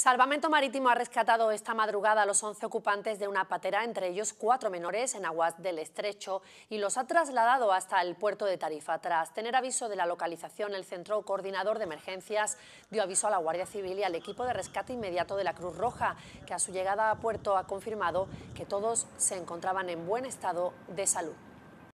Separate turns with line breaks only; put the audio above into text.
Salvamento Marítimo ha rescatado esta madrugada a los 11 ocupantes de una patera, entre ellos cuatro menores en aguas del estrecho, y los ha trasladado hasta el puerto de Tarifa. Tras tener aviso de la localización, el Centro Coordinador de Emergencias dio aviso a la Guardia Civil y al equipo de rescate inmediato de la Cruz Roja, que a su llegada a puerto ha confirmado que todos se encontraban en buen estado de salud.